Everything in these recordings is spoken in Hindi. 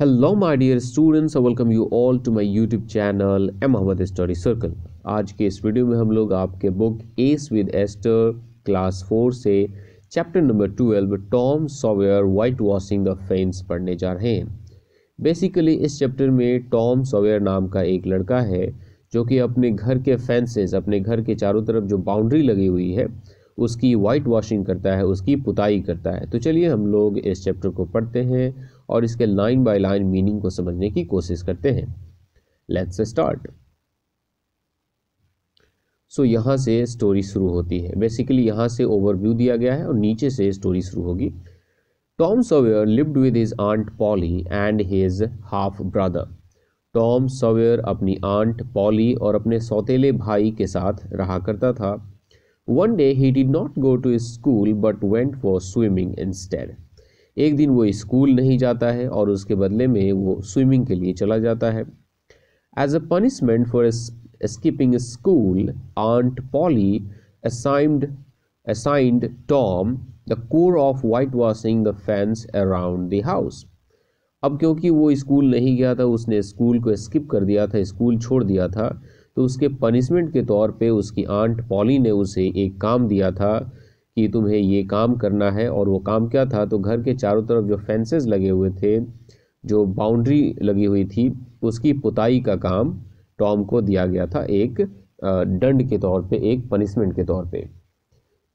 Hello my dear students I welcome you all to my YouTube channel M Ahmad study circle आज के इस वीडियो में हम लोग आपके book S with Esther class four से chapter number twelve Tom Sawyer whitewashing the fence पढ़ने जा रहे हैं बेसिकली इस चैप्टर में टॉम सॉवेयर नाम का एक लड़का है जो कि अपने घर के फेंसेज अपने घर के चारों तरफ जो बाउंड्री लगी हुई है उसकी वाइट वॉशिंग करता है उसकी पुताई करता है तो चलिए हम लोग इस चैप्टर को पढ़ते हैं और इसके लाइन बाय लाइन मीनिंग को समझने की कोशिश करते हैं लेट्स स्टार्ट सो यहाँ से स्टोरी शुरू होती है बेसिकली यहाँ से ओवरव्यू दिया गया है और नीचे से स्टोरी शुरू होगी Tom Sawyer lived with his aunt Polly and his half brother Tom Sawyer अपनी आंट पॉली और अपने सौतेले भाई के साथ रहा करता था one day he did not go to school but went for swimming instead एक दिन वो स्कूल नहीं जाता है और उसके बदले में वो स्विमिंग के लिए चला जाता है as a punishment for skipping school aunt Polly assigned Tom the core of whitewashing the fence around the house अब क्योंकि वो स्कूल नहीं गया था उसने स्कूल को स्किप कर दिया था स्कूल छोड़ दिया था तो उसके पनिशमेंट के तौर पे उसकी आंट पॉली ने उसे एक काम दिया था कि तुम्हें ये काम करना है और वो काम क्या था तो घर के चारों तरफ जो फेंसेस लगे हुए थे जो बाउंड्री लगी हुई थी उसकी पुताई का काम टॉम को दिया गया था एक दंड के तौर पे एक पनिशमेंट के तौर पे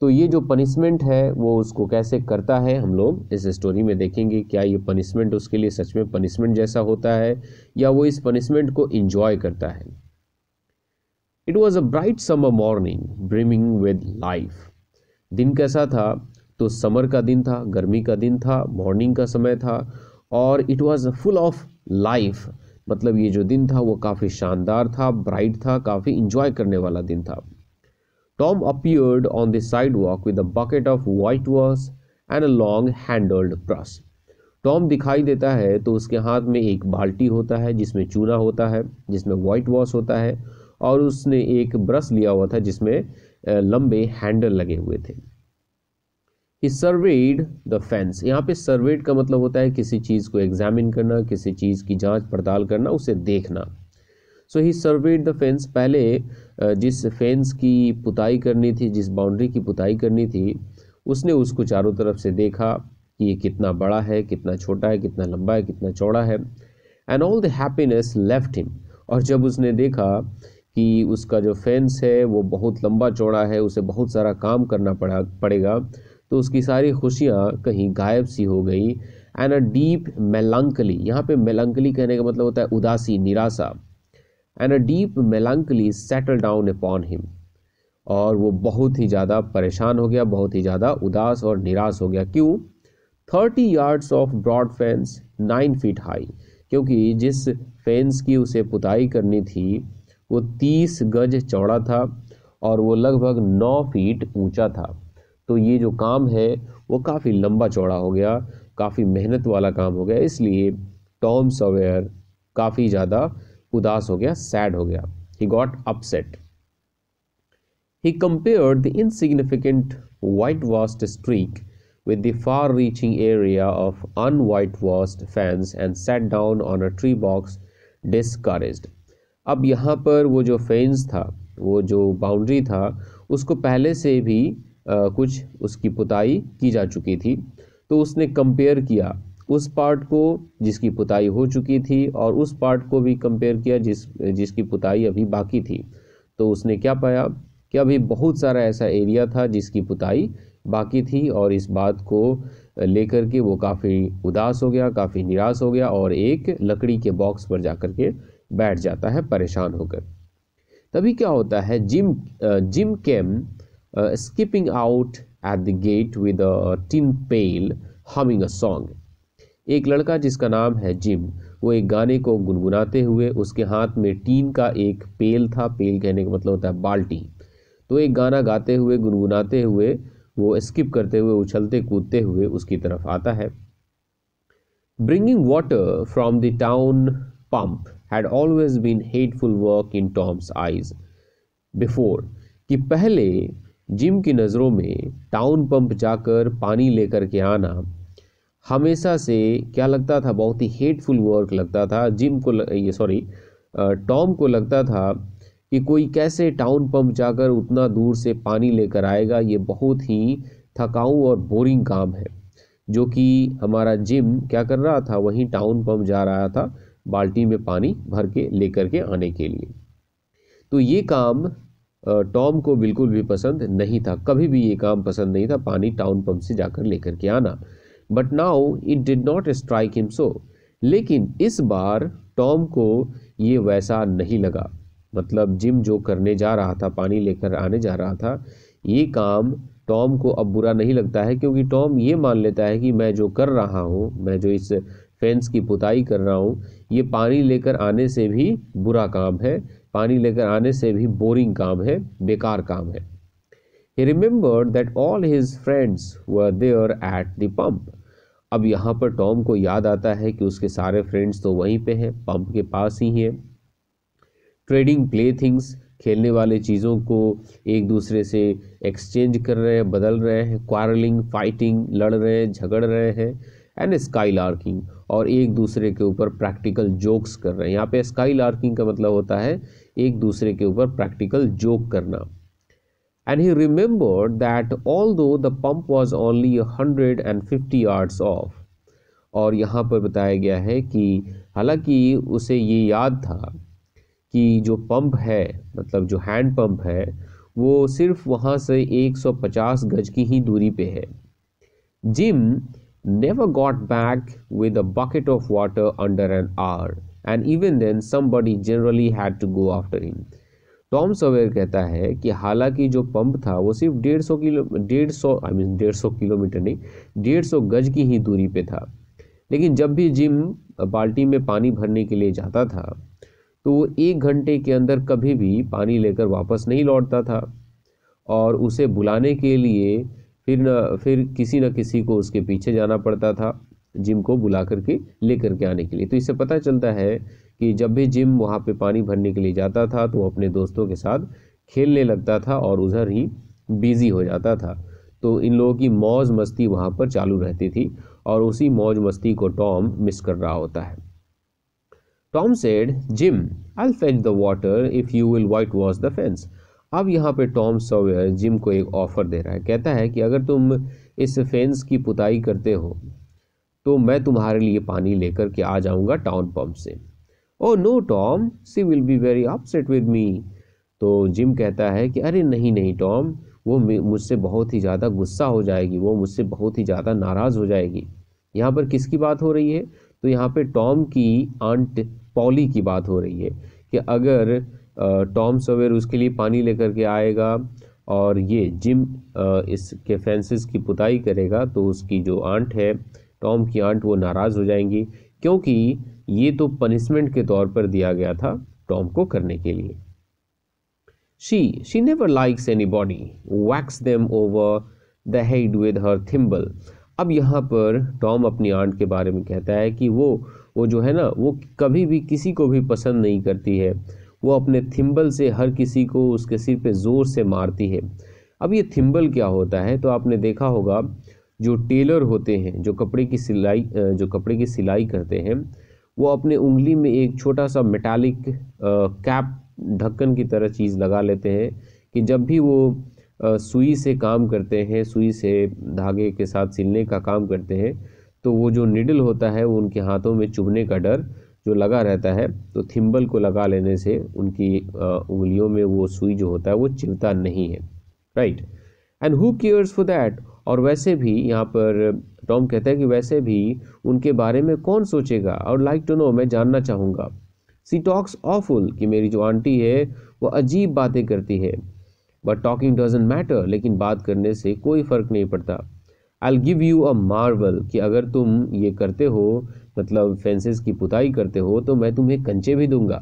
तो ये जो पनिशमेंट है वो उसको कैसे करता है हम लोग इस स्टोरी में देखेंगे क्या ये पनिशमेंट उसके लिए सच में पनिशमेंट जैसा होता है या वो इस पनिशमेंट को इंजॉय करता है it was a bright summer morning brimming with life दिन कैसा था तो समर का दिन था गर्मी का दिन था मॉर्निंग का समय था और it was full of life मतलब ये जो दिन था वो काफ़ी शानदार था ब्राइट था काफ़ी इंजॉय करने वाला दिन था Tom appeared on the sidewalk with a bucket of whitewash and a long handled brush Tom दिखाई देता है तो उसके हाथ में एक बाल्टी होता है जिसमें चूना होता है जिसमें वाइट वॉश होता है और उसने एक ब्रश लिया हुआ था जिसमें लंबे हैंडल लगे हुए थे ही सर्वेड द फेंस यहाँ पे सर्वेड का मतलब होता है किसी चीज़ को एग्जामिन करना किसी चीज़ की जांच पड़ताल करना उसे देखना so he surveyed the fence पहले जिस फेंस की पुताई करनी थी जिस बाउंड्री की पुताई करनी थी उसने उसको चारों तरफ से देखा कि ये कितना बड़ा है कितना छोटा है कितना लंबा है कितना चौड़ा है and all the happiness left him और जब उसने देखा कि उसका जो फेंस है वो बहुत लंबा चौड़ा है उसे बहुत सारा काम करना पड़ा पड़ेगा तो उसकी सारी खुशियाँ कहीं गायब सी हो गई एंड अ डीप मेलंकली यहाँ पे मेलंकली कहने का मतलब होता है उदासी निराशा and a deep melancholy settle down upon him और वो बहुत ही ज़्यादा परेशान हो गया बहुत ही ज़्यादा उदास और निराश हो गया क्यों thirty yards of broad fence nine feet high क्योंकि जिस फेंस की उसे पुताई करनी थी वो तीस गज चौड़ा था और वो लगभग नौ फीट ऊंचा था तो ये जो काम है वो काफ़ी लंबा चौड़ा हो गया काफ़ी मेहनत वाला काम हो गया इसलिए टॉम सवेयर काफ़ी ज़्यादा उदास हो गया सैड हो गया he got upset he compared the insignificant whitewashed streak with the far reaching area of unwhitewashed fence and sat down on a tree box discouraged अब यहाँ पर वो जो फैंस था वो जो बाउंड्री था उसको पहले से भी कुछ उसकी पुताई की जा चुकी थी तो उसने कंपेयर किया उस पार्ट को जिसकी पुताई हो चुकी थी और उस पार्ट को भी कंपेयर किया जिस जिसकी पुताई अभी बाकी थी तो उसने क्या पाया कि अभी बहुत सारा ऐसा एरिया था जिसकी पुताई बाकी थी और इस बात को लेकर के वो काफ़ी उदास हो गया काफ़ी निराश हो गया और एक लकड़ी के बॉक्स पर जा के बैठ जाता है परेशान होकर तभी क्या होता है Jim Jim came uh, skipping out at the gate with a tin pail humming a song एक लड़का जिसका नाम है जिम वो एक गाने को गुनगुनाते हुए उसके हाथ में टीन का एक पेल था पेल कहने का मतलब होता है बाल्टी तो एक गाना गाते हुए गुनगुनाते हुए वो स्किप करते हुए उछलते कूदते हुए उसकी तरफ आता है bringing water from the town pump had always been hateful work in Tom's eyes before कि पहले जिम की नज़रों में टाउन पंप जाकर पानी लेकर के आना हमेशा से क्या लगता था बहुत ही हेटफुल वर्क लगता था जिम को ये सॉरी टॉम को लगता था कि कोई कैसे टाउन पंप जाकर उतना दूर से पानी लेकर आएगा ये बहुत ही थकाऊ और बोरिंग काम है जो कि हमारा जिम क्या कर रहा था वहीं टाउन पंप जा रहा था बाल्टी में पानी भर के लेकर के आने के लिए तो ये काम टॉम को बिल्कुल भी पसंद नहीं था कभी भी ये काम पसंद नहीं था पानी टाउन पंप से जाकर लेकर के आना but now it did not strike him so लेकिन इस बार टॉम को ये वैसा नहीं लगा मतलब जिम जो करने जा रहा था पानी लेकर आने जा रहा था ये काम टॉम को अब बुरा नहीं लगता है क्योंकि टॉम ये मान लेता है कि मैं जो कर रहा हूँ मैं जो इस फेंस की पुताई कर रहा हूँ ये पानी लेकर आने से भी बुरा काम है पानी लेकर आने से भी बोरिंग काम है बेकार काम है he remember that all his friends were there at the pump अब यहाँ पर टॉम को याद आता है कि उसके सारे फ्रेंड्स तो वहीं पे हैं पंप के पास ही हैं ट्रेडिंग प्ले थिंग्स खेलने वाले चीज़ों को एक दूसरे से एक्सचेंज कर रहे हैं बदल रहे हैं क्वारलिंग फाइटिंग लड़ रहे हैं झगड़ रहे हैं एंड स्काई लार्किंग और एक दूसरे के ऊपर प्रैक्टिकल जोक्स कर रहे हैं यहाँ पे स्काई लार्किंग का मतलब होता है एक दूसरे के ऊपर प्रैक्टिकल जोक करना and he remember that although the pump was only hundred and fifty yards off और यहाँ पर बताया गया है कि हालांकि उसे ये याद था कि जो पंप है मतलब जो हैंड पंप है वो सिर्फ वहाँ से 150 गज की ही दूरी पे है Jim never got back with a bucket of water under an hour and even then somebody generally had to go after him Tom Sawyer कहता है कि हालांकि जो पंप था वो सिर्फ डेढ़ सौ किलो डेढ़ सौ आई मीन डेढ़ सौ किलोमीटर नहीं डेढ़ सौ गज की ही दूरी पे था लेकिन जब भी जिम बाल्टी में पानी भरने के लिए जाता था तो वो एक घंटे के अंदर कभी भी पानी लेकर वापस नहीं लौटता था और उसे बुलाने के लिए फिर न फिर किसी न किसी को उसके पीछे जाना पड़ता था जिम को बुला करके ले करके आने के लिए तो इससे पता चलता है कि जब भी जिम वहाँ पे पानी भरने के लिए जाता था तो अपने दोस्तों के साथ खेलने लगता था और उधर ही बिज़ी हो जाता था तो इन लोगों की मौज मस्ती वहाँ पर चालू रहती थी और उसी मौज मस्ती को टॉम मिस कर रहा होता है Tom said Jim I fetch the water if you will whitewash the fence अब यहाँ पे टॉम सॉवेयर जिम को एक ऑफ़र दे रहा है कहता है कि अगर तुम इस फेंस की पुताई करते हो तो मैं तुम्हारे लिए पानी लेकर के आ जाऊँगा टाउन पम्प से oh no Tom she will be very upset with me तो जिम कहता है कि अरे नहीं नहीं टॉम वो मुझसे बहुत ही ज़्यादा गुस्सा हो जाएगी वो मुझसे बहुत ही ज़्यादा नाराज़ हो जाएगी यहाँ पर किसकी बात हो रही है तो यहाँ पर टॉम की आंट पॉली की बात हो रही है कि अगर टॉम सवेर उसके लिए पानी लेकर के आएगा और ये जिम इसके फैंसिस की पुताई करेगा तो उसकी जो आंट है टॉम की आंट वो नाराज़ हो जाएंगी क्योंकि ये तो पनिशमेंट के तौर पर दिया गया था टॉम को करने के लिए she she never likes anybody whacks them over the head with her thimble अब यहाँ पर टॉम अपनी आंट के बारे में कहता है कि वो वो जो है ना वो कभी भी किसी को भी पसंद नहीं करती है वो अपने थिम्बल से हर किसी को उसके सिर पे ज़ोर से मारती है अब ये थिम्बल क्या होता है तो आपने देखा होगा जो टेलर होते हैं जो कपड़े की सिलाई जो कपड़े की सिलाई करते हैं वो अपने उंगली में एक छोटा सा मेटालिक कैप ढक्कन की तरह चीज़ लगा लेते हैं कि जब भी वो सुई से काम करते हैं सुई से धागे के साथ सिलने का काम करते हैं तो वो जो निडल होता है वो उनके हाथों में चुभने का डर जो लगा रहता है तो थिम्बल को लगा लेने से उनकी उंगलियों में वो सुई जो होता है वो चिवता नहीं है right and who cares for that और वैसे भी यहाँ पर टॉम कहता है कि वैसे भी उनके बारे में कौन सोचेगा और लाइक टू नो मैं जानना चाहूँगा सी टॉक्स ऑफुल कि मेरी जो आंटी है वो अजीब बातें करती है बट टॉकिंग डजेंट मैटर लेकिन बात करने से कोई फ़र्क नहीं पड़ता I give you a marble कि अगर तुम ये करते हो मतलब फेंसेस की पुताई करते हो तो मैं तुम्हें कंचे भी दूंगा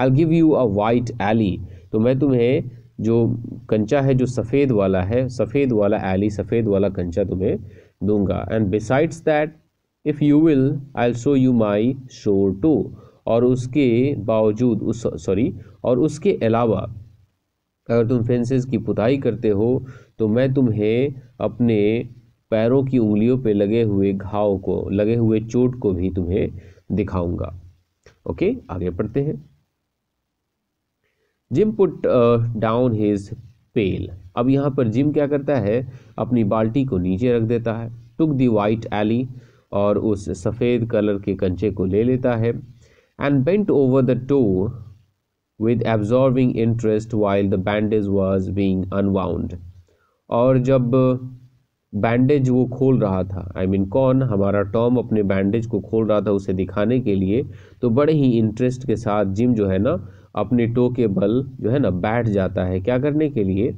I give you a white alley तो मैं तुम्हें जो कंचा है जो सफ़ेद वाला है सफ़ेद वाला एली सफ़ेद वाला कंचा तुम्हें दूंगा and besides that if you will I show you my sore toe और उसके बावजूद उस सॉरी और उसके अलावा अगर तुम फेंसेस की पुताई करते हो तो मैं तुम्हें अपने पैरों की उंगलियों पे लगे हुए घाव को लगे हुए चोट को भी तुम्हें दिखाऊंगा ओके आगे पढ़ते हैं Jim put down his pail अब यहाँ पर जिम क्या करता है अपनी बाल्टी को नीचे रख देता है टुक दी वाइट एली और उस सफ़ेद कलर के कंचे को ले लेता है and bent over the toe with absorbing interest while the bandage was being unwound और जब बैंडेज वो खोल रहा था आई I मीन mean, कौन हमारा टॉम अपने बैंडेज को खोल रहा था उसे दिखाने के लिए तो बड़े ही इंटरेस्ट के साथ जिम जो है ना अपने टो के बल जो है ना बैठ जाता है क्या करने के लिए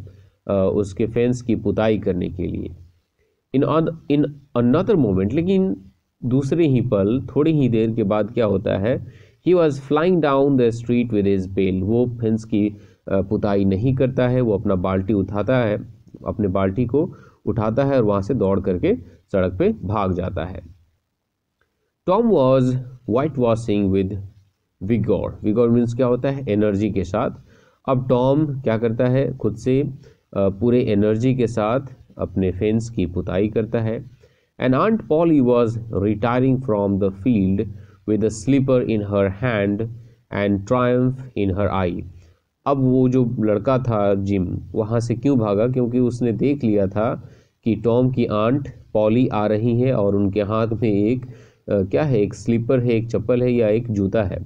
आ, उसके फेंस की पुताई करने के लिए इन इन अनदर मोमेंट लेकिन दूसरे ही पल थोड़ी ही देर के बाद क्या होता है he was flying down the street with his pail वो फेंस की पुताई नहीं करता है वो अपना बाल्टी उठाता है अपने बाल्टी को उठाता है और वहाँ से दौड़ करके सड़क पे भाग जाता है Tom was whitewashing with vigor vigor means क्या होता है एनर्जी के साथ अब टॉम क्या करता है खुद से पूरे एनर्जी के साथ अपने फेंस की पुताई करता है and aunt Polly was retiring from the field with a slipper in her hand and triumph in her eye अब वो जो लड़का था जिम वहाँ से क्यों भागा क्योंकि उसने देख लिया था कि टॉम की आंट पॉली आ रही है और उनके हाथ में एक आ, क्या है एक स्लीपर है एक चप्पल है या एक जूता है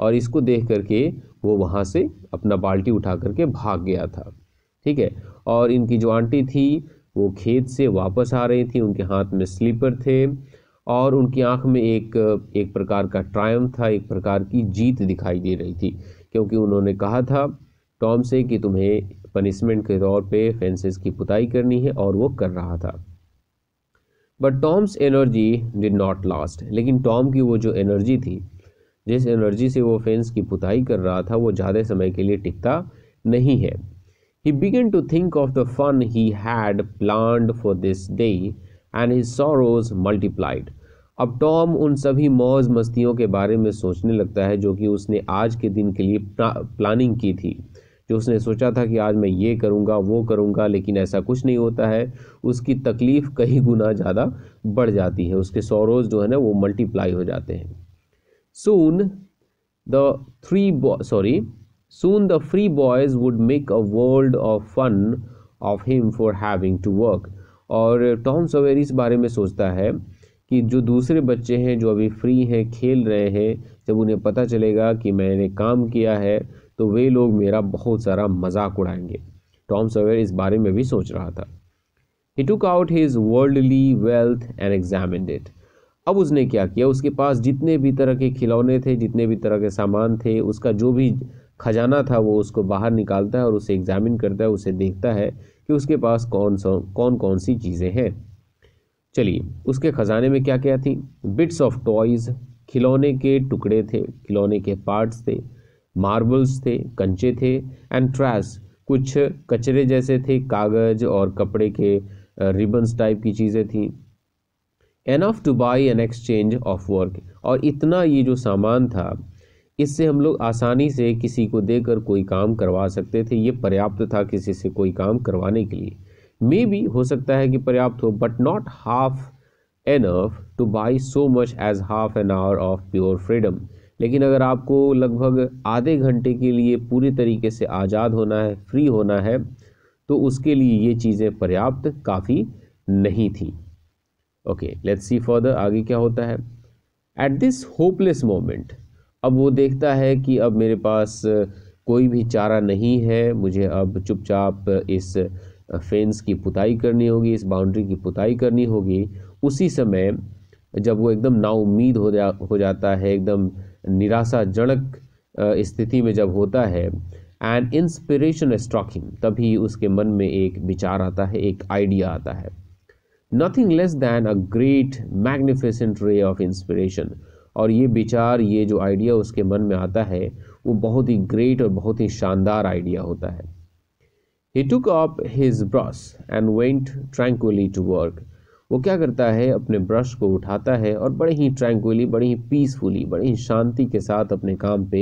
और इसको देख करके वो वहाँ से अपना बाल्टी उठा करके भाग गया था ठीक है और इनकी जो आंटी थी वो खेत से वापस आ रही थी उनके हाथ में स्लीपर थे और उनकी आंख में एक एक प्रकार का ट्रायम था एक प्रकार की जीत दिखाई दे रही थी क्योंकि उन्होंने कहा था टॉम से कि तुम्हें पनिशमेंट के तौर पे फेंसेस की पुताई करनी है और वो कर रहा था but Tom's energy did not last लेकिन टॉम की वो जो एनर्जी थी जिस एनर्जी से वो फेंस की पुताई कर रहा था वो ज़्यादा समय के लिए टिकता नहीं है he began to think of the fun he had plan for this day and his sorrows multiplied अब टॉम उन सभी मौज मस्तियों के बारे में सोचने लगता है जो कि उसने आज के दिन के लिए प्लानिंग की थी जो उसने सोचा था कि आज मैं ये करूँगा वो करूँगा लेकिन ऐसा कुछ नहीं होता है उसकी तकलीफ़ कई गुना ज़्यादा बढ़ जाती है उसके सौरोज जो है ना वो मल्टीप्लाई हो जाते हैं soon the three sorry soon the free boys would make a world of fun of him for having to work और टॉम सवेरी इस बारे में सोचता है कि जो दूसरे बच्चे हैं जो अभी फ्री हैं खेल रहे हैं जब उन्हें पता चलेगा कि मैंने काम किया है तो वे लोग मेरा बहुत सारा मजाक उड़ाएंगे टॉम सवेर इस बारे में भी सोच रहा था he took out his worldly wealth and examine it अब उसने क्या किया उसके पास जितने भी तरह के खिलौने थे जितने भी तरह के सामान थे उसका जो भी खजाना था वो उसको बाहर निकालता है और उसे एग्जामिन करता है उसे देखता है कि उसके पास कौन सा कौन कौन सी चीज़ें हैं चलिए उसके ख़जाने में क्या क्या थी बिट्स ऑफ टॉयज़ खिलौने के टुकड़े थे खिलौने के पार्ट्स थे मार्बल्स थे कंचे थे एंड ट्रैस कुछ कचरे जैसे थे कागज़ और कपड़े के रिबन्स टाइप की चीज़ें थी enough to buy an exchange of work और इतना ये जो सामान था इससे हम लोग आसानी से किसी को देकर कोई काम करवा सकते थे ये पर्याप्त था किसी से कोई काम करवाने के लिए मे भी हो सकता है कि पर्याप्त हो but not half enough to buy so much as half an hour of pure freedom लेकिन अगर आपको लगभग आधे घंटे के लिए पूरी तरीके से आज़ाद होना है फ्री होना है तो उसके लिए ये चीज़ें पर्याप्त काफ़ी नहीं थी ओके लेट्स सी फर्दर आगे क्या होता है एट दिस होपलेस मोमेंट अब वो देखता है कि अब मेरे पास कोई भी चारा नहीं है मुझे अब चुपचाप इस फेंस की पुताई करनी होगी इस बाउंड्री की पुताई करनी होगी उसी समय जब वो एकदम नाउमीद हो जा हो जाता है एकदम निराशाजनक स्थिति में जब होता है एंड इंस्पिरेशन स्टॉकिंग तभी उसके मन में एक विचार आता है एक आइडिया आता है nothing less than a great magnificent ray of inspiration और ये विचार ये जो आइडिया उसके मन में आता है वो बहुत ही ग्रेट और बहुत ही शानदार आइडिया होता है he took up his brush and went tranquilly to work वो क्या करता है अपने ब्रश को उठाता है और बड़े ही ट्रैंकुअली बड़े ही पीसफुली बड़े ही शांति के साथ अपने काम पे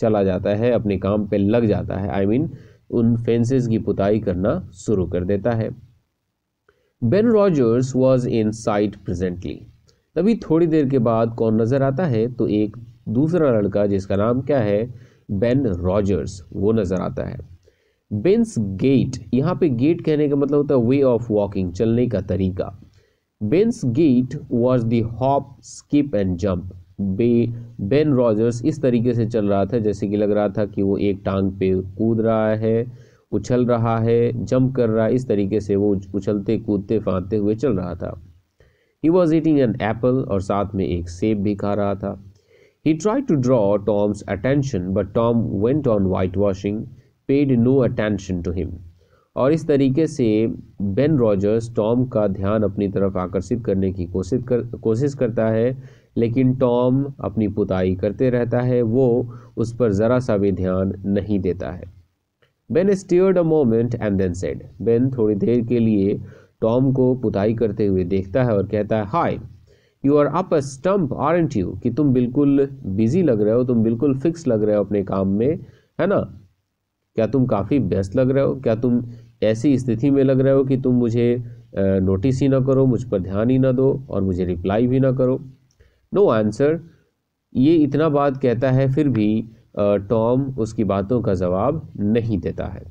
चला जाता है अपने काम पे लग जाता है आई I मीन mean, उन फेंसेस की पुताई करना शुरू कर देता है Ben Rogers was in sight presently तभी थोड़ी देर के बाद कौन नज़र आता है तो एक दूसरा लड़का जिसका नाम क्या है बेन रॉजर्स वो नज़र आता है बेंस गेट यहाँ पे गेट कहने का मतलब होता है वे ऑफ वॉकिंग चलने का तरीका Ben's gait was the hop skip and jump बे बेन रॉजर्स इस तरीके से चल रहा था जैसे कि लग रहा था कि वो एक टांग पे कूद रहा है उछल रहा है जंप कर रहा है इस तरीके से वो उछलते कूदते फाँदते हुए चल रहा था he was eating an apple और साथ में एक सेब भी खा रहा था he try to draw Tom's attention but Tom went on whitewashing paid no attention to him और इस तरीके से बेन रॉजर्स टॉम का ध्यान अपनी तरफ आकर्षित करने की कोशिश कर कोशिश करता है लेकिन टॉम अपनी पुताई करते रहता है वो उस पर ज़रा सा भी ध्यान नहीं देता है Ben stared a moment and then said Ben थोड़ी देर के लिए टॉम को पुताई करते हुए देखता है और कहता है hi you are up a stump aren't you कि तुम बिल्कुल बिजी लग रहे हो तुम बिल्कुल फिक्स लग रहे हो अपने काम में है ना क्या तुम काफ़ी व्यस्त लग रहे हो क्या तुम ऐसी स्थिति में लग रहे हो कि तुम मुझे नोटिस ही ना करो मुझ पर ध्यान ही ना दो और मुझे रिप्लाई भी ना करो नो आंसर ये इतना बात कहता है फिर भी टॉम उसकी बातों का जवाब नहीं देता है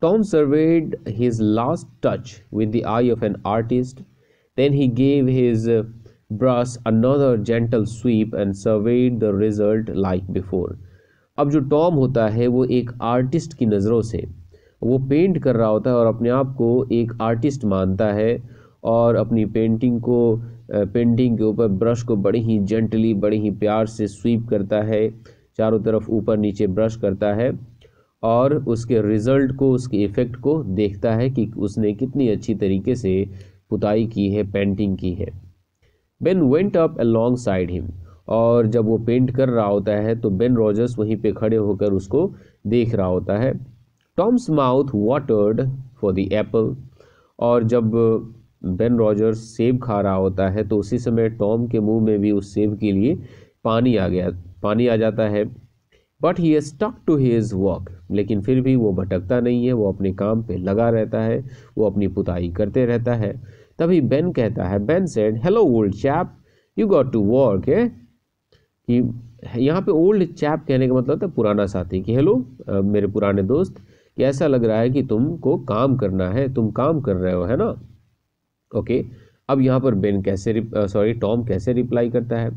Tom surveyed his last touch with the eye of an artist then he gave his brush another gentle sweep and surveyed the result like before अब जो टॉम होता है वो एक आर्टिस्ट की नज़रों से वो पेंट कर रहा होता है और अपने आप को एक आर्टिस्ट मानता है और अपनी पेंटिंग को पेंटिंग के ऊपर ब्रश को बड़ी ही जेंटली बड़े ही प्यार से स्वीप करता है चारों तरफ ऊपर नीचे ब्रश करता है और उसके रिज़ल्ट को उसके इफ़ेक्ट को देखता है कि उसने कितनी अच्छी तरीके से पुताई की है पेंटिंग की है Ben went up alongside him और जब वो पेंट कर रहा होता है तो बेन रॉजर्स वहीं पे खड़े होकर उसको देख रहा होता है Tom's mouth watered for the apple और जब बेन रॉजर्स सेब खा रहा होता है तो उसी समय टॉम के मुंह में भी उस सेब के लिए पानी आ गया पानी आ जाता है but he stuck to his work लेकिन फिर भी वो भटकता नहीं है वो अपने काम पे लगा रहता है वो अपनी पुताई करते रहता है तभी बेन कहता है Ben said hello old chap you got to work है कि यहाँ पे ओल्ड चैप कहने का मतलब था पुराना साथी कि हेलो मेरे पुराने दोस्त कि ऐसा लग रहा है कि तुमको काम करना है तुम काम कर रहे हो है ना ओके अब यहाँ पर बेन कैसे सॉरी टॉम कैसे रिप्लाई करता है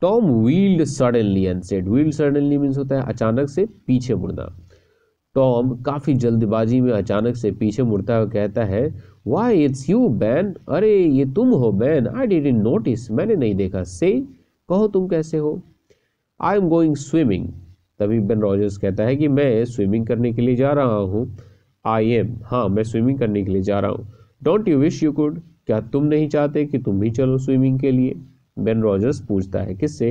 Tom wheeled suddenly and said wheeled suddenly means होता है अचानक से पीछे मुड़ना टॉम काफ़ी जल्दबाजी में अचानक से पीछे मुड़ता हुआ कहता है वाई इट्स यू बैन अरे ये तुम हो बैन आई इन नोटिस मैंने नहीं देखा से कहो तुम कैसे हो आई एम गोइंग स्विमिंग तभी बेन रॉजर्स कहता है कि मैं स्विमिंग करने के लिए जा रहा हूँ आई एम हाँ मैं स्विमिंग करने के लिए जा रहा हूँ don't you wish you could क्या तुम नहीं चाहते कि तुम भी चलो स्विमिंग के लिए बेन रॉजर्स पूछता है किससे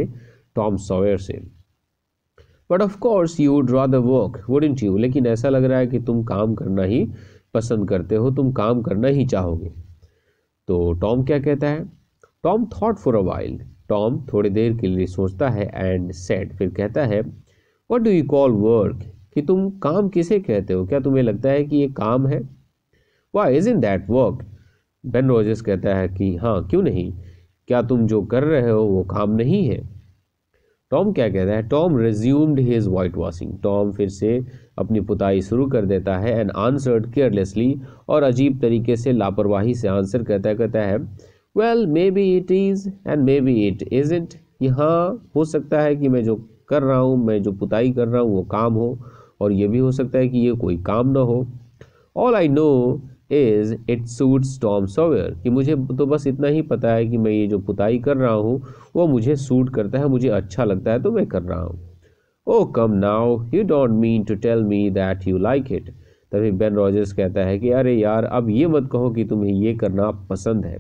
टॉम सॉयर से but of course you would draw the work wouldn't you लेकिन ऐसा लग रहा है कि तुम काम करना ही पसंद करते हो तुम काम करना ही चाहोगे तो टॉम क्या कहता है Tom thought for a while Tom थोड़ी देर के लिए सोचता है एंड सेड फिर कहता है what do you call work कि तुम काम किसे कहते हो क्या तुम्हें लगता है कि ये काम है why isn't that work Ben Rogers कहता है कि हाँ क्यों नहीं क्या तुम जो कर रहे हो वो काम नहीं है टॉम क्या कहता है Tom resumed his whitewashing Tom फिर से अपनी पुताई शुरू कर देता है एंड आंसर्ड केयरलेसली और अजीब तरीके से लापरवाही से आंसर कहता कहता है well maybe it is and maybe it is it यहाँ हो सकता है कि मैं जो कर रहा हूँ मैं जो पुताई कर रहा हूँ वो काम हो और ये भी हो सकता है कि ये कोई काम ना हो all I know is it suit Tom Sawyer कि मुझे तो बस इतना ही पता है कि मैं ये जो पुताई कर रहा हूँ वो मुझे सूट करता है मुझे अच्छा लगता है तो मैं कर रहा हूँ oh come now you don't mean to tell me that you like it तभी बेन रॉजर्स कहता है कि अरे यार अब ये मत कहो कि तुम्हें ये करना पसंद है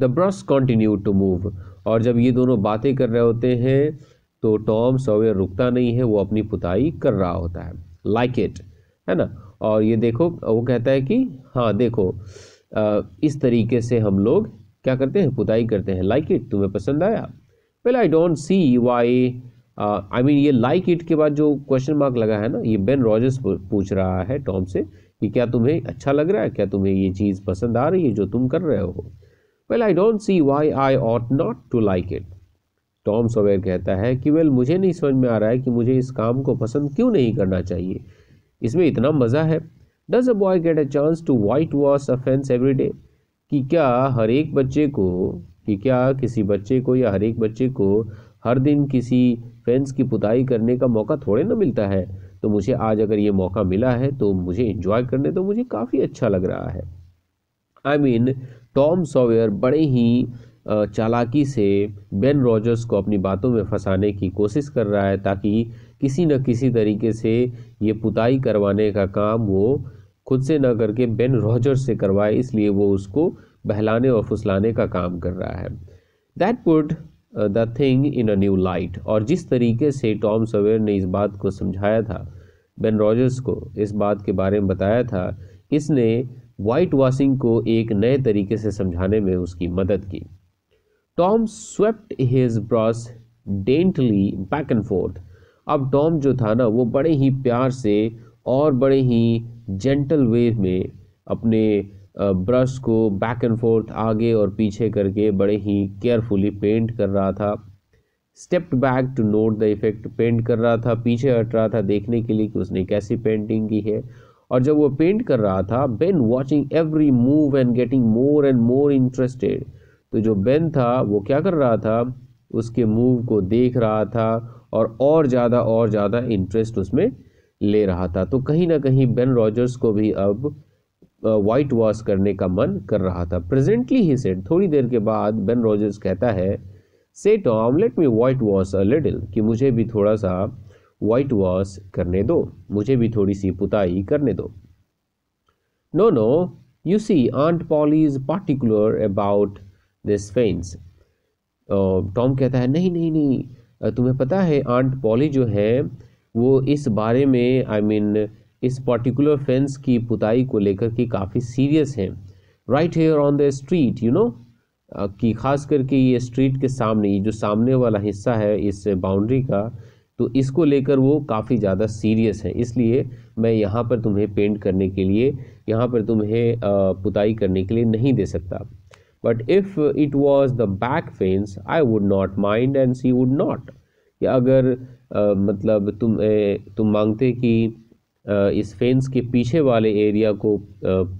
the brush continue to move और जब ये दोनों बातें कर रहे होते हैं तो टॉम सवेर रुकता नहीं है वो अपनी पुताई कर रहा होता है लाइक like इट है ना और ये देखो वो कहता है कि हाँ देखो आ, इस तरीके से हम लोग क्या करते हैं पुताई करते हैं लाइक like इट तुम्हें पसंद आया well I don't see why I mean ये लाइक like इट के बाद जो क्वेश्चन मार्क लगा है ना ये बेन रॉजर्स पूछ रहा है टॉम से कि क्या तुम्हें अच्छा लग रहा है क्या तुम्हें ये चीज़ पसंद आ रही है जो तुम कर रहे हो well I don't see why I ought not to like it Tom Sawyer कहता है कि वेल मुझे नहीं समझ में आ रहा है कि मुझे इस काम को पसंद क्यों नहीं करना चाहिए इसमें इतना मज़ा है does a boy get a chance to whitewash fence every day कि क्या हर एक बच्चे को कि क्या किसी बच्चे को या हर एक बच्चे को हर दिन किसी फेंस की पुताई करने का मौका थोड़े ना मिलता है तो मुझे आज अगर ये मौका मिला है तो मुझे इन्जॉय करने तो मुझे काफ़ी अच्छा लग रहा है आई मीन टॉम सॉवेयर बड़े ही चालाकी से बेन रॉजर्स को अपनी बातों में फंसाने की कोशिश कर रहा है ताकि किसी न किसी तरीके से ये पुताई करवाने का काम वो खुद से ना करके बेन रॉजर्स से करवाए इसलिए वो उसको बहलाने और फुसलाने का काम कर रहा है that put the thing in a new light और जिस तरीके से टॉम सवेर ने इस बात को समझाया था बेन रॉजर्स को इस बात के बारे में बताया था इसने वाइट वॉशिंग को एक नए तरीके से समझाने में उसकी मदद की Tom swept his brush daintily back and forth अब टॉम जो था ना वो बड़े ही प्यार से और बड़े ही जेंटल वे में अपने ब्रश को बैक एंड फोर्थ आगे और पीछे करके बड़े ही केयरफुली पेंट कर रहा था stepped back to note the effect paint कर रहा था पीछे हट रहा था देखने के लिए कि उसने कैसी पेंटिंग की है और जब वो पेंट कर रहा था Ben watching every move and getting more and more interested तो जो बेन था वो क्या कर रहा था उसके मूव को देख रहा था और और ज़्यादा और ज़्यादा इंटरेस्ट उसमें ले रहा था तो कहीं ना कहीं बेन रॉजर्स को भी अब वाइट वॉश करने का मन कर रहा था प्रेजेंटली ही सेट थोड़ी देर के बाद बेन रॉजर्स कहता है say Tom let me whitewash a little कि मुझे भी थोड़ा सा वाइट वॉश करने दो मुझे भी थोड़ी सी पुताई करने दो no no you see aunt Polly is particular about this fence Tom कहता है नहीं नहीं नहीं uh, तुम्हें पता है आंट पॉली जो है वो इस बारे में आई I मीन mean, इस पर्टिकुलर फेंस की पुताई को लेकर के काफ़ी सीरियस हैं right here on the street you know कि खास करके ये स्ट्रीट के सामने ये जो सामने वाला हिस्सा है इस बाउंड्री का तो इसको लेकर वो काफ़ी ज़्यादा सीरियस है इसलिए मैं यहाँ पर तुम्हें पेंट करने के लिए यहाँ पर तुम्हें पुताई करने के लिए नहीं दे सकता but if it was the back fence I would not mind and she would not या अगर आ, मतलब तुम ए, तुम मांगते कि आ, इस फेंस के पीछे वाले एरिया को आ,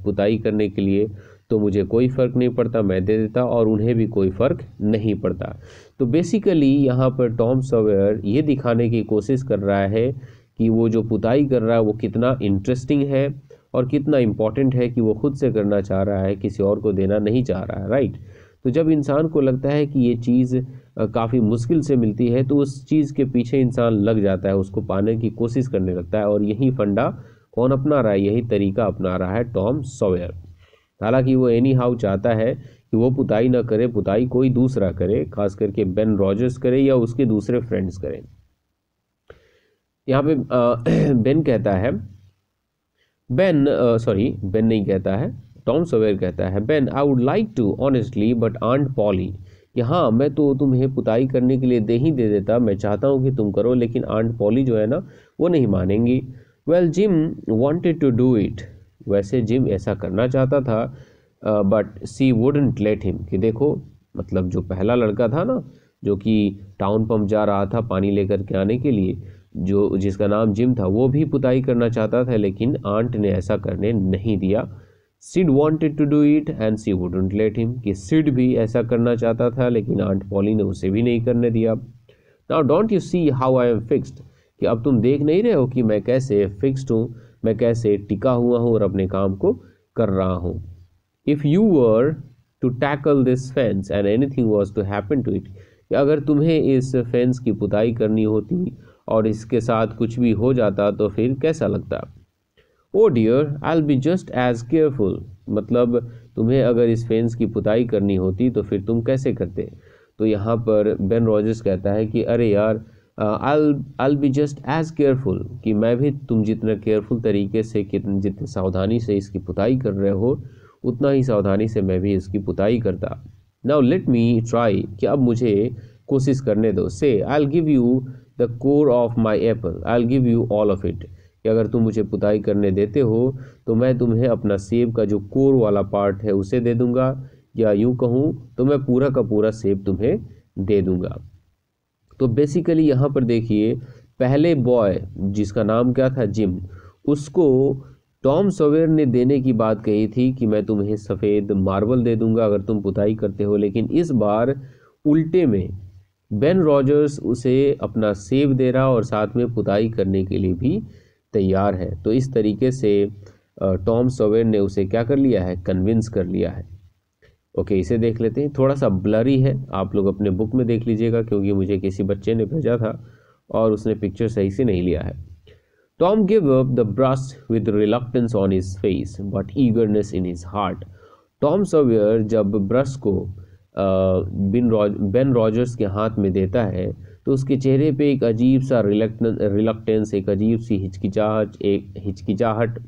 पुताई करने के लिए तो मुझे कोई फ़र्क नहीं पड़ता मैं दे देता और उन्हें भी कोई फ़र्क नहीं पड़ता तो बेसिकली यहाँ पर टॉम सवेयर ये दिखाने की कोशिश कर रहा है कि वो जो पुताई कर रहा है वो कितना इंटरेस्टिंग है और कितना इम्पॉर्टेंट है कि वो खुद से करना चाह रहा है किसी और को देना नहीं चाह रहा है राइट तो जब इंसान को लगता है कि ये चीज़ काफ़ी मुश्किल से मिलती है तो उस चीज़ के पीछे इंसान लग जाता है उसको पाने की कोशिश करने लगता है और यही फंडा कौन अपना रहा है यही तरीका अपना रहा है टॉम सॉवेयर हालांकि वो एनी हाउ चाहता है कि वो पुताई ना करे पुताई कोई दूसरा करे खास करके बेन रॉजर्स करे या उसके दूसरे फ्रेंड्स करें यहाँ पे बेन कहता है बेन सॉरी बेन नहीं कहता है टॉम सवेर कहता है Ben I would like to honestly but Aunt Polly कि हाँ मैं तो तुम्हें पुताई करने के लिए दे ही दे देता मैं चाहता हूँ कि तुम करो लेकिन आंट पॉली जो है ना वो नहीं मानेंगी well Jim wanted to do it वैसे जिम ऐसा करना चाहता था but she wouldn't let him कि देखो मतलब जो पहला लड़का था ना जो कि टाउन पम्प जा रहा था पानी लेकर के आने के लिए जो जिसका नाम जिम था वो भी पुताई करना चाहता था लेकिन आंट ने ऐसा करने नहीं दिया Sid wanted to do it and she wouldn't let him कि सिड भी ऐसा करना चाहता था लेकिन आंट पॉली ने उसे भी नहीं करने दिया now don't you see how I am fixed कि अब तुम देख नहीं रहे हो कि मैं कैसे फिक्स्ड हूँ मैं कैसे टिका हुआ हूँ और अपने काम को कर रहा हूँ if you were to tackle this fence and anything was to happen to it अगर तुम्हें इस फेंस की पुताई करनी होती और इसके साथ कुछ भी हो जाता तो फिर कैसा लगता oh dear I be just as careful मतलब तुम्हें अगर इस फेंस की पुताई करनी होती तो फिर तुम कैसे करते तो यहाँ पर बेन रॉजर्स कहता है कि अरे यार I be just as careful कि मैं भी तुम जितना केयरफुल तरीके से कितने जितनी सावधानी से इसकी पुताई कर रहे हो उतना ही सावधानी से मैं भी इसकी पुताई करता नाउ लेट मी ट्राई कि अब मुझे कोशिश करने दो से I'll give you the core of my apple I'll give you all of it कि अगर तुम मुझे पुताई करने देते हो तो मैं तुम्हें अपना सेब का जो कोर वाला पार्ट है उसे दे दूँगा या यूँ कहूँ तो मैं पूरा का पूरा सेब तुम्हें दे दूँगा तो बेसिकली यहाँ पर देखिए पहले बॉय जिसका नाम क्या था जिम उसको टॉम सवेर ने देने की बात कही थी कि मैं तुम्हें सफ़ेद मार्बल दे दूंगा अगर तुम पुताई करते हो लेकिन इस बार उल्टे में बेन रॉजर्स उसे अपना सेब दे रहा और साथ में पुताई करने के लिए भी तैयार है तो इस तरीके से टॉम सोवेर ने उसे क्या कर लिया है कन्विंस कर लिया है ओके इसे देख लेते हैं थोड़ा सा ब्लरी है आप लोग अपने बुक में देख लीजिएगा क्योंकि मुझे किसी बच्चे ने भेजा था और उसने पिक्चर सही से नहीं लिया है Tom give up the brush with reluctance on his face but eagerness in his heart Tom Sawyer जब ब्रश को बिन बेन रॉजर्स के हाथ में देता है तो उसके चेहरे पे एक अजीब सा रिलक्टेंस एक अजीब सी हिचकिचाहट एक हिचकिचाहट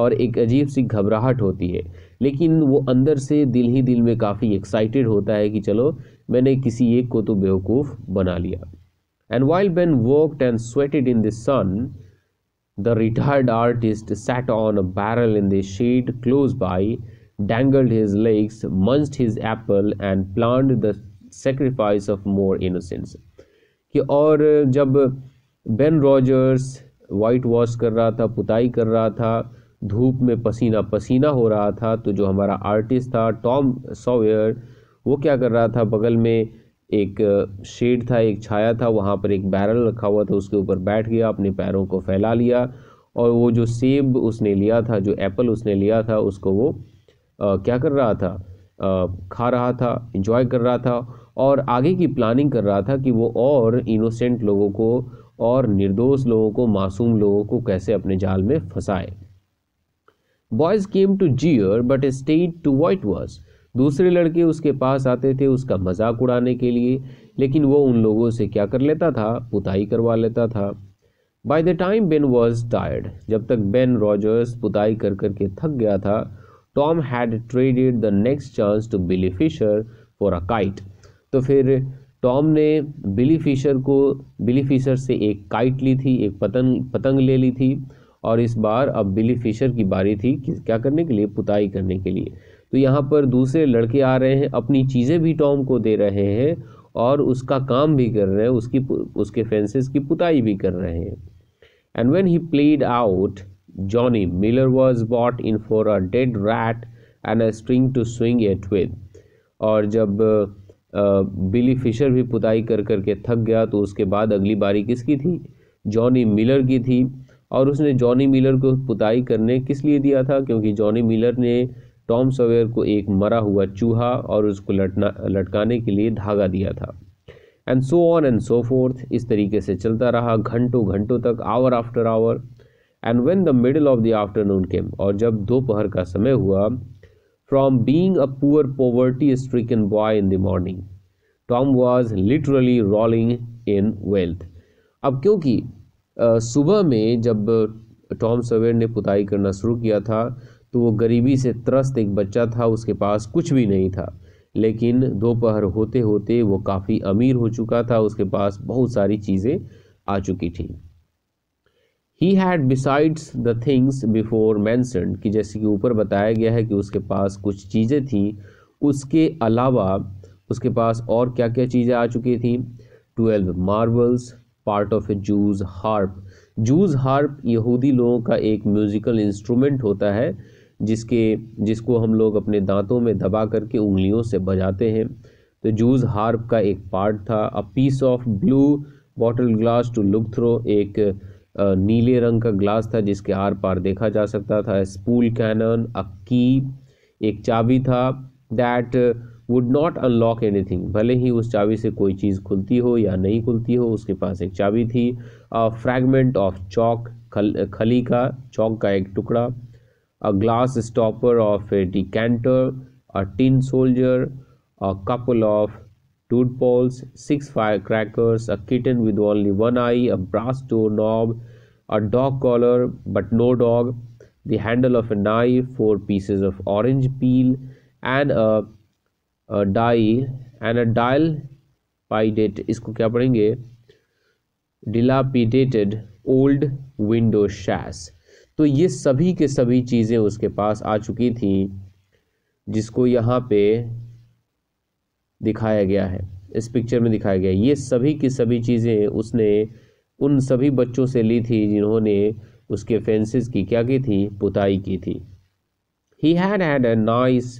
और एक अजीब सी घबराहट होती है लेकिन वो अंदर से दिल ही दिल में काफ़ी एक्साइटेड होता है कि चलो मैंने किसी एक को तो बेवकूफ़ बना लिया and while Ben worked and sweated in the sun the retired artist sat on a barrel in the shade close by dangled his legs munched his apple and planned the sacrifice of more innocents कि और जब बेन रॉजर्स वाइट वॉश कर रहा था पुताई कर रहा था धूप में पसीना पसीना हो रहा था तो जो हमारा आर्टिस्ट था टॉम सॉवेयर वो क्या कर रहा था बगल में एक शेड था एक छाया था वहाँ पर एक बैरल रखा हुआ था उसके ऊपर बैठ गया अपने पैरों को फैला लिया और वो जो सेब उसने लिया था जो एप्पल उसने लिया था उसको वो आ, क्या कर रहा था आ, खा रहा था इंजॉय कर रहा था और आगे की प्लानिंग कर रहा था कि वो और इनोसेंट लोगों को और निर्दोष लोगों को मासूम लोगों को कैसे अपने जाल में फंसाए boys came to jeer but stayed to whitewash दूसरे लड़के उसके पास आते थे उसका मजाक उड़ाने के लिए लेकिन वो उन लोगों से क्या कर लेता था पुताई करवा लेता था by the time Ben was tired जब तक बेन रॉजर्स पुताई कर करके थक गया था Tom had traded the next chance to Billy Fisher for a kite तो फिर टॉम ने बिली फिशर को बिली फिशर से एक काइट ली थी एक पतंग पतंग ले ली थी और इस बार अब बिली फिशर की बारी थी कि क्या करने के लिए पुताई करने के लिए तो यहाँ पर दूसरे लड़के आ रहे हैं अपनी चीज़ें भी टॉम को दे रहे हैं और उसका काम भी कर रहे हैं उसकी उसके फेंसेस की पुताई भी कर रहे हैं and when he played out Johnny Miller was bought in for a dead rat and a string to swing it with और जब बिली फिशर भी पुताई कर करके थक गया तो उसके बाद अगली बारी किसकी थी जॉनी मिलर की थी और उसने जॉनी मिलर को पुताई करने किस लिए दिया था क्योंकि जॉनी मिलर ने टॉम सवेयर को एक मरा हुआ चूहा और उसको लटना लटकाने के लिए धागा दिया था and so on and so forth इस तरीके से चलता रहा घंटों घंटों तक hour after hour and when the middle of the afternoon came और जब दोपहर का समय हुआ from being a poor poverty in boy in the morning Tom was literally rolling in wealth अब क्योंकि सुबह में जब टॉम सवेर ने पुताई करना शुरू किया था तो वो गरीबी से त्रस्त एक बच्चा था उसके पास कुछ भी नहीं था लेकिन दोपहर होते होते वो काफ़ी अमीर हो चुका था उसके पास बहुत सारी चीज़ें आ चुकी थी he had besides the things before mentioned कि जैसे कि ऊपर बताया गया है कि उसके पास कुछ चीज़ें थीं उसके अलावा उसके पास और क्या क्या चीज़ें आ चुकी थी twelve marbles part of a jew's harp jew's harp यहूदी लोगों का एक म्यूज़िकल इंस्ट्रूमेंट होता है जिसके जिसको हम लोग अपने दांतों में दबा करके उंगलियों से बजाते हैं तो जूज हार्प का एक पार्ट था a piece of blue bottle glass to look through एक नीले रंग का ग्लास था जिसके आर पार देखा जा सकता था स्पूल कैनन अ की एक चाबी था that would not unlock anything भले ही उस चाबी से कोई चीज़ खुलती हो या नहीं खुलती हो उसके पास एक चाबी थी फ्रैगमेंट ऑफ चौक खल खली का चौक का एक टुकड़ा a glass stopper of a decanter a tin soldier a couple of tadpoles six fire crackers a kitten with only one eye a brass doorknob a dog collar but no dog the handle of a knife four pieces of orange peel and a dial and dilapidated इसको क्या पढ़ेंगे डिलापिडेटेड ओल्ड विंडो शैस तो ये सभी के सभी चीज़ें उसके पास आ चुकी थी जिसको यहाँ पे दिखाया गया है इस पिक्चर में दिखाया गया है ये सभी की सभी चीज़ें उसने उन सभी बच्चों से ली थी जिन्होंने उसके फेंसेस की क्या की थी पुताई की थी he had had a nice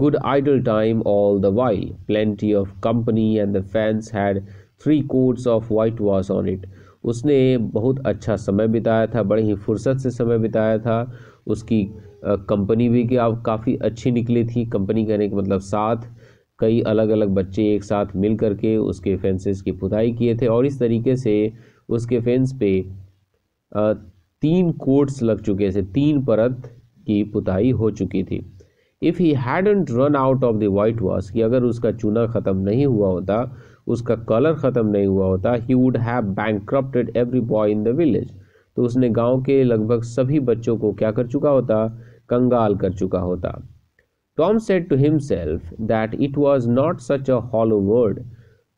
Good idle time all the while, plenty of company, and the fence had three coats of white wash on it. उसने बहुत अच्छा समय बिताया था बड़े ही फुर्सत से समय बिताया था उसकी कंपनी भी क्या काफ़ी अच्छी निकली थी कंपनी कहने के मतलब साथ कई अलग अलग बच्चे एक साथ मिल करके उसके फेंसेस की पुताई किए थे और इस तरीके से उसके फेंस पे तीन कोट्स लग चुके थे तीन परत की पुताई हो चुकी थी if he hadn't run out of the whitewash कि अगर उसका चूना ख़त्म नहीं हुआ होता उसका कलर ख़त्म नहीं हुआ होता he would have bankrupted every boy in the village तो उसने गांव के लगभग सभी बच्चों को क्या कर चुका होता कंगाल कर चुका होता Tom said to himself that it was not such a hollow world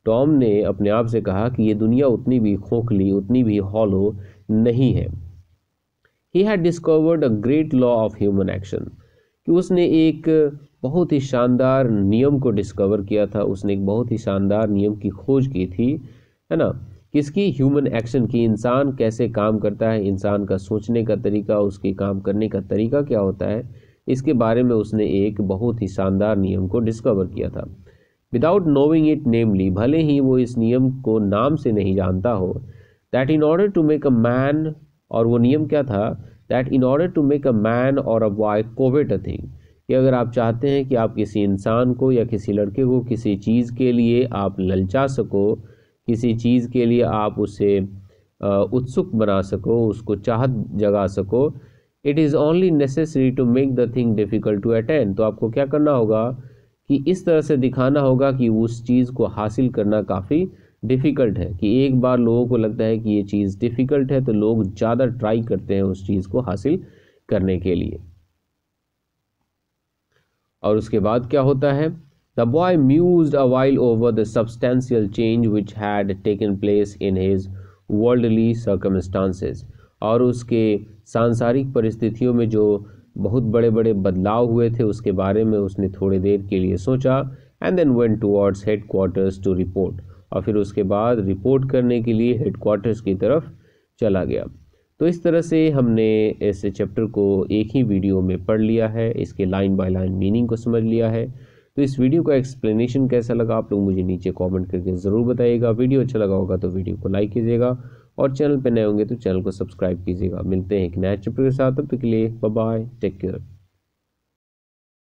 टॉम ने अपने आप से कहा कि ये दुनिया उतनी भी खोखली उतनी भी हॉलो नहीं है he had discovered a great law of human action कि उसने एक बहुत ही शानदार नियम को डिस्कवर किया था उसने एक बहुत ही शानदार नियम की खोज की थी है ना किसकी ह्यूमन एक्शन की इंसान कैसे काम करता है इंसान का सोचने का तरीका उसके काम करने का तरीका क्या होता है इसके बारे में उसने एक बहुत ही शानदार नियम को डिस्कवर किया था विदाउट नोविंग इट नेमली भले ही वो इस नियम को नाम से नहीं जानता हो that in order to make a man और वो नियम क्या था that in order to make a man or a boy कोविट a thing कि अगर आप चाहते हैं कि आप किसी इंसान को या किसी लड़के को किसी चीज़ के लिए आप ललचा सको किसी चीज़ के लिए आप उसे उत्सुक बना सको उसको चाहत जगा सको it is only necessary to make the thing difficult to attain तो आपको क्या करना होगा कि इस तरह से दिखाना होगा कि उस चीज़ को हासिल करना काफ़ी डिफ़िकल्ट है कि एक बार लोगों को लगता है कि ये चीज़ डिफ़िकल्ट है तो लोग ज़्यादा ट्राई करते हैं उस चीज़ को हासिल करने के लिए और उसके बाद क्या होता है the boy mused a while over the substantial change which had taken place in his worldly circumstances और उसके सांसारिक परिस्थितियों में जो बहुत बड़े बड़े बदलाव हुए थे उसके बारे में उसने थोड़ी देर के लिए सोचा and then went towards headquarters to report और फिर उसके बाद रिपोर्ट करने के लिए हेडकोार्टर्स की तरफ चला गया तो इस तरह से हमने इस चैप्टर को एक ही वीडियो में पढ़ लिया है इसके लाइन बाय लाइन मीनिंग को समझ लिया है तो इस वीडियो का एक्सप्लेनेशन कैसा लगा आप लोग मुझे नीचे कमेंट करके ज़रूर बताइएगा वीडियो अच्छा लगा होगा तो वीडियो को लाइक कीजिएगा और चैनल पर नए होंगे तो चैनल को सब्सक्राइब कीजिएगा मिलते हैं एक नए चैप्टर के साथ तब तक के लिए बाय टेक केयर